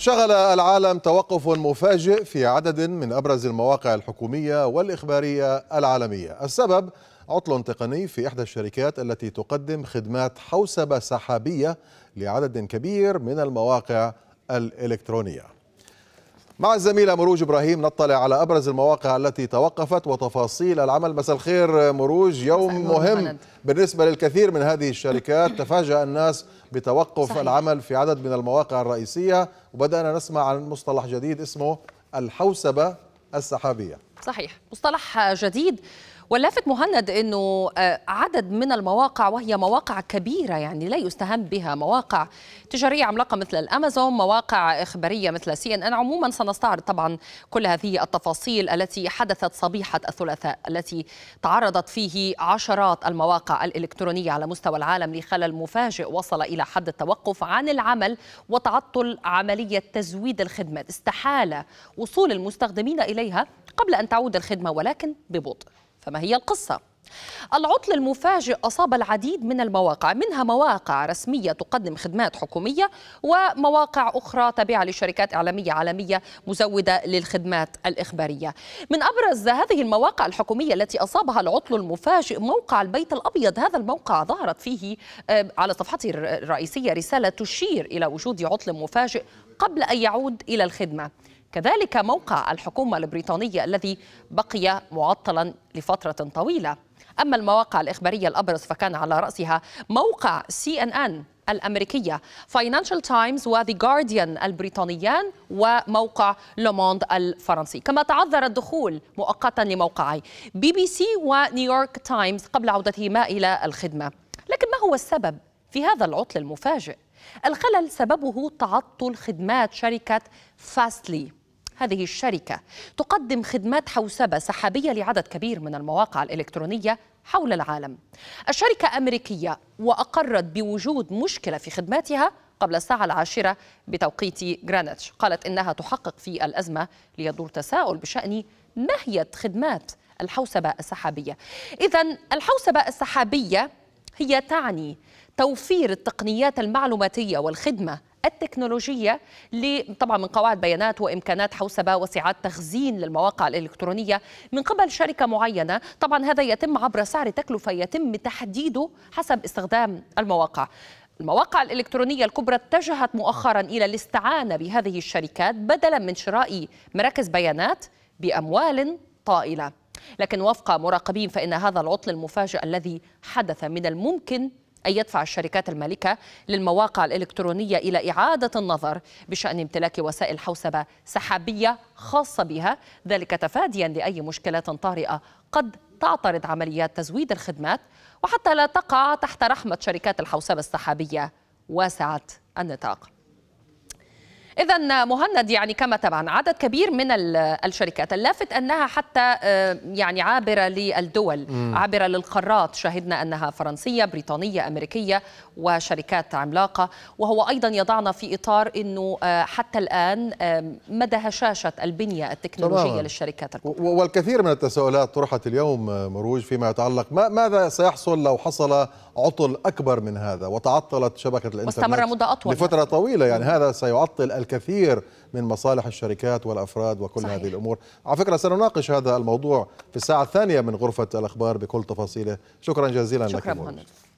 شغل العالم توقف مفاجئ في عدد من ابرز المواقع الحكوميه والاخباريه العالميه، السبب عطل تقني في احدى الشركات التي تقدم خدمات حوسبه سحابيه لعدد كبير من المواقع الالكترونيه. مع الزميلة مروج إبراهيم نطلع على أبرز المواقع التي توقفت وتفاصيل العمل مساء الخير مروج يوم مهم بالنسبة للكثير من هذه الشركات تفاجأ الناس بتوقف صحيح. العمل في عدد من المواقع الرئيسية وبدأنا نسمع عن مصطلح جديد اسمه الحوسبة السحابية صحيح مصطلح جديد واللافت مهند انه آه، عدد من المواقع وهي مواقع كبيره يعني لا يستهان بها مواقع تجاريه عملاقه مثل الامازون مواقع اخباريه مثل سي ان ان عموما سنستعرض طبعا كل هذه التفاصيل التي حدثت صبيحه الثلاثاء التي تعرضت فيه عشرات المواقع الالكترونيه على مستوى العالم لخلل مفاجئ وصل الى حد التوقف عن العمل وتعطل عمليه تزويد الخدمات استحاله وصول المستخدمين اليها قبل ان تعود الخدمه ولكن ببطء فما هي القصة؟ العطل المفاجئ أصاب العديد من المواقع منها مواقع رسمية تقدم خدمات حكومية ومواقع أخرى تابعة لشركات إعلامية عالمية مزودة للخدمات الإخبارية من أبرز هذه المواقع الحكومية التي أصابها العطل المفاجئ موقع البيت الأبيض هذا الموقع ظهرت فيه آه، على صفحته الرئيسية رسالة تشير إلى وجود عطل مفاجئ قبل أن يعود إلى الخدمة كذلك موقع الحكومة البريطانية الذي بقي معطلا لفترة طويلة أما المواقع الإخبارية الأبرز فكان على رأسها موقع سي أن أن الأمريكية فاينانشال تايمز وذي جارديان البريطانيان وموقع لوموند الفرنسي كما تعذر الدخول مؤقتا لموقعي بي بي سي ونيويورك تايمز قبل عودتهما إلى الخدمة لكن ما هو السبب في هذا العطل المفاجئ؟ الخلل سببه تعطل خدمات شركة فاستلي هذه الشركة تقدم خدمات حوسبة سحابية لعدد كبير من المواقع الإلكترونية حول العالم الشركة أمريكية وأقرت بوجود مشكلة في خدماتها قبل الساعة العاشرة بتوقيت جرانيتش قالت إنها تحقق في الأزمة ليدور تساؤل بشأن ماهية خدمات الحوسبة السحابية إذا الحوسبة السحابية هي تعني توفير التقنيات المعلوماتية والخدمة التكنولوجية طبعا من قواعد بيانات وإمكانات حوسبة وسعات تخزين للمواقع الإلكترونية من قبل شركة معينة طبعا هذا يتم عبر سعر تكلفة يتم تحديده حسب استخدام المواقع المواقع الإلكترونية الكبرى اتجهت مؤخرا إلى الاستعانة بهذه الشركات بدلا من شراء مراكز بيانات بأموال طائلة لكن وفق مراقبين فإن هذا العطل المفاجئ الذي حدث من الممكن أي يدفع الشركات المالكة للمواقع الإلكترونية إلى إعادة النظر بشأن امتلاك وسائل حوسبة سحابية خاصة بها ذلك تفاديا لأي مشكلات طارئة قد تعترض عمليات تزويد الخدمات وحتى لا تقع تحت رحمة شركات الحوسبة السحابية واسعة النطاق إذا مهند يعني كما طبعا عدد كبير من الشركات اللافت أنها حتى آه، يعني عابرة للدول عابرة للقارات شاهدنا أنها فرنسية بريطانية أمريكية وشركات عملاقة وهو أيضا يضعنا في إطار أنه آه، حتى الآن مدى هشاشة البنية التكنولوجية طبعا. للشركات الكبرى والكثير من التساؤلات طرحت اليوم آه، مروج فيما يتعلق ما ماذا سيحصل لو حصل عطل أكبر من هذا وتعطلت شبكة الإنترنت واستمر مدة أطول لفترة طويلة يعني هذا سيعطل الكثير من مصالح الشركات والأفراد وكل صحيح. هذه الأمور على فكرة سنناقش هذا الموضوع في الساعة الثانية من غرفة الأخبار بكل تفاصيله شكرا جزيلا شكرا لك